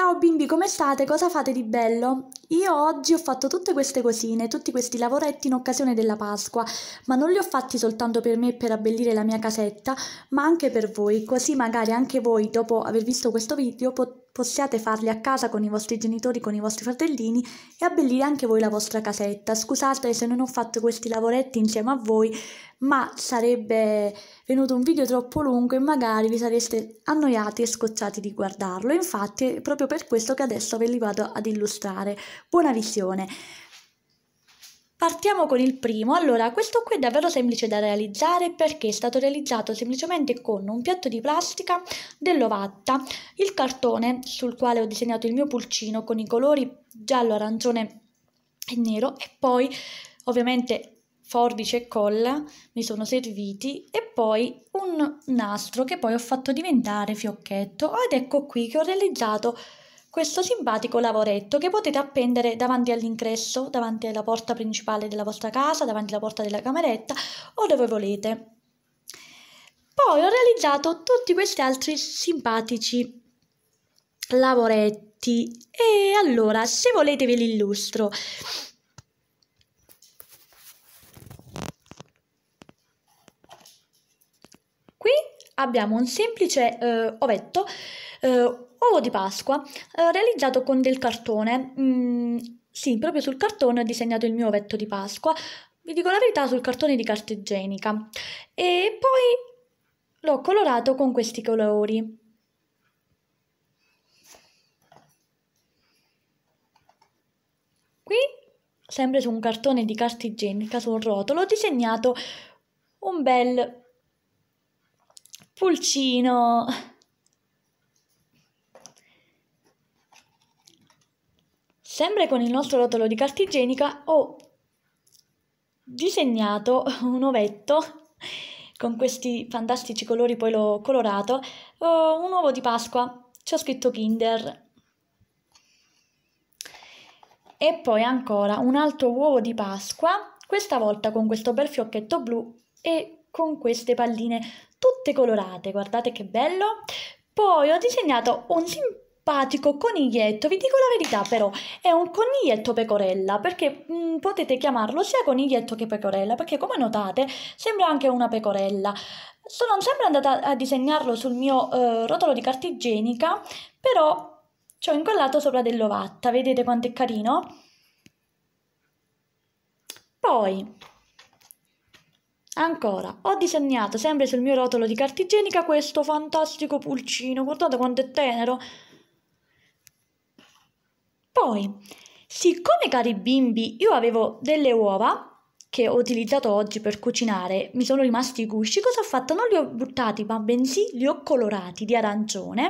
Ciao bimbi, come state? Cosa fate di bello? Io oggi ho fatto tutte queste cosine, tutti questi lavoretti in occasione della Pasqua, ma non li ho fatti soltanto per me per abbellire la mia casetta, ma anche per voi, così magari anche voi, dopo aver visto questo video, potete possiate farli a casa con i vostri genitori, con i vostri fratellini e abbellire anche voi la vostra casetta. Scusate se non ho fatto questi lavoretti insieme a voi, ma sarebbe venuto un video troppo lungo e magari vi sareste annoiati e scocciati di guardarlo. Infatti è proprio per questo che adesso ve li vado ad illustrare. Buona visione! Partiamo con il primo, allora questo qui è davvero semplice da realizzare perché è stato realizzato semplicemente con un piatto di plastica dell'ovatta, il cartone sul quale ho disegnato il mio pulcino con i colori giallo, arancione e nero e poi ovviamente forbice e colla mi sono serviti e poi un nastro che poi ho fatto diventare fiocchetto ed ecco qui che ho realizzato questo simpatico lavoretto che potete appendere davanti all'ingresso, davanti alla porta principale della vostra casa, davanti alla porta della cameretta o dove volete. Poi ho realizzato tutti questi altri simpatici lavoretti e allora se volete ve li illustro. Qui abbiamo un semplice eh, ovetto eh, Ovo di Pasqua, eh, realizzato con del cartone. Mm, sì, proprio sul cartone ho disegnato il mio ovetto di Pasqua. Vi dico la verità, sul cartone di carta igienica. E poi l'ho colorato con questi colori. Qui, sempre su un cartone di carta igienica, sul rotolo, ho disegnato un bel pulcino Sempre con il nostro rotolo di carta igienica ho disegnato un ovetto con questi fantastici colori, poi l'ho colorato, eh, un uovo di Pasqua, ci ho scritto Kinder. E poi ancora un altro uovo di Pasqua, questa volta con questo bel fiocchetto blu e con queste palline tutte colorate, guardate che bello. Poi ho disegnato un simpatico simpatico coniglietto. Vi dico la verità però, è un coniglietto pecorella, perché mh, mm, potete chiamarlo sia coniglietto che pecorella, perché come notate sembra anche una pecorella. Sono sempre andata a disegnarlo sul mio eh, rotolo di carta igienica, però ci ho incollato sopra dell'ovatta, vedete quanto è carino? Poi, ancora, ho disegnato sempre sul mio rotolo di carta igienica questo fantastico pulcino, guardate quanto è tenero, poi, siccome cari bimbi io avevo delle uova che ho utilizzato oggi per cucinare, mi sono rimasti i gusci, cosa ho fatto? Non li ho buttati, ma bensì li ho colorati di arancione.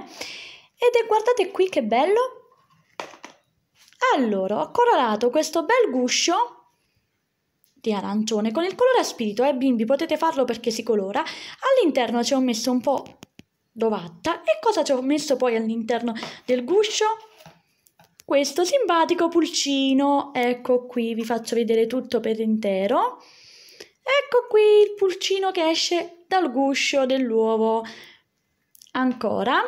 Ed è, guardate qui che bello, allora, ho colorato questo bel guscio di arancione con il colore a spirito, eh bimbi, potete farlo perché si colora. All'interno ci ho messo un po' d'ovatta e cosa ci ho messo poi all'interno del guscio? questo simpatico pulcino. Ecco qui, vi faccio vedere tutto per intero. Ecco qui il pulcino che esce dal guscio dell'uovo. Ancora.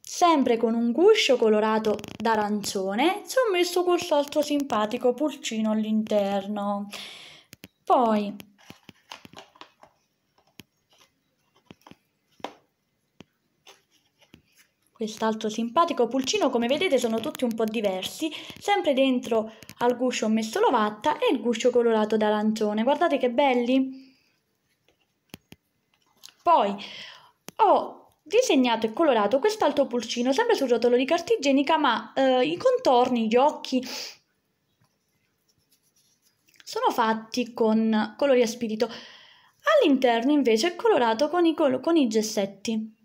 Sempre con un guscio colorato d'arancione, ci ho messo questo altro simpatico pulcino all'interno. Poi quest'altro simpatico pulcino come vedete sono tutti un po' diversi sempre dentro al guscio ho messo l'ovatta e il guscio colorato d'arancione guardate che belli poi ho disegnato e colorato quest'altro pulcino sempre sul rotolo di carta igienica ma eh, i contorni, gli occhi sono fatti con colori a spirito all'interno invece è colorato con i, col con i gessetti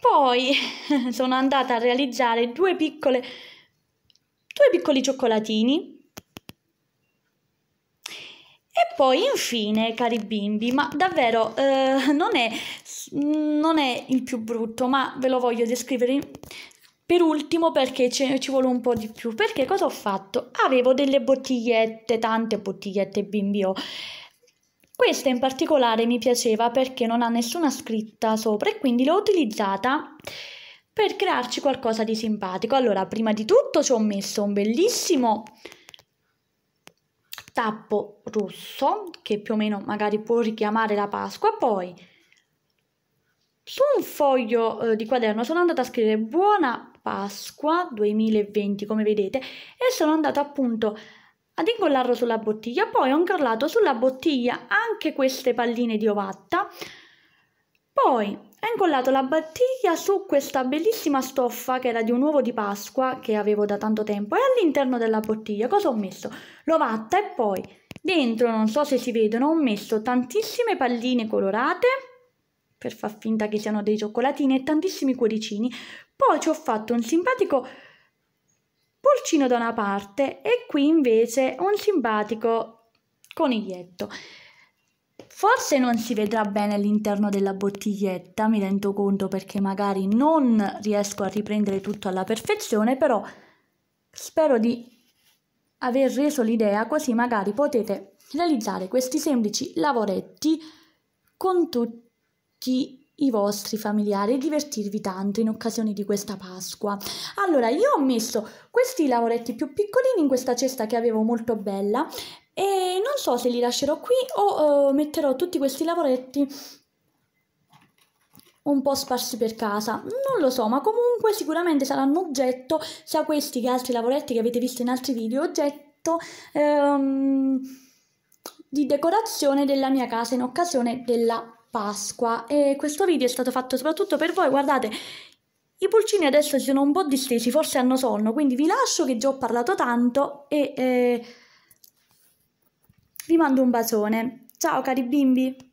poi sono andata a realizzare due piccole due piccoli cioccolatini e poi infine, cari bimbi, ma davvero eh, non, è, non, è, il più brutto, ma ve lo voglio descrivere per ultimo perché ci, ci vuole un po' di più. Perché cosa ho fatto? Avevo delle bottigliette, tante bottigliette bimbi ho, oh. Questa in particolare mi piaceva perché non ha nessuna scritta sopra e quindi l'ho utilizzata per crearci qualcosa di simpatico. Allora, prima di tutto ci ho messo un bellissimo tappo rosso che più o meno magari può richiamare la Pasqua, poi su un foglio eh, di quaderno sono andata a scrivere buona Pasqua 2020 come vedete e sono andata appunto ad incollarlo sulla bottiglia. Poi ho incollato sulla bottiglia anche queste palline di ovatta. Poi ho incollato la bottiglia su questa bellissima stoffa che era di un uovo di Pasqua che avevo da tanto tempo e all'interno della bottiglia cosa ho messo? L'ovatta e poi dentro, non so se si vedono, ho messo tantissime palline colorate per far finta che siano dei cioccolatini e tantissimi cuoricini. Poi ci ho fatto un simpatico Pulcino da una parte e qui invece un simpatico coniglietto. Forse non si vedrà bene all'interno della bottiglietta, mi rendo conto perché magari non riesco a riprendere tutto alla perfezione, però spero di aver reso l'idea così magari potete realizzare questi semplici lavoretti con tutti i vostri familiari e divertirvi tanto in occasione di questa Pasqua. Allora, io ho messo questi lavoretti più piccolini in questa cesta che avevo molto bella e non so se li lascerò qui o uh, metterò tutti questi lavoretti un po' sparsi per casa, non lo so, ma comunque sicuramente saranno oggetto, sia questi che altri lavoretti che avete visto in altri video, oggetto ehm, di decorazione della mia casa in occasione della Pasqua Pasqua e questo video è stato fatto soprattutto per voi, guardate i pulcini adesso si sono un po' distesi, forse hanno sonno, quindi vi lascio che già ho parlato tanto e eh, vi mando un bacione. Ciao cari bimbi!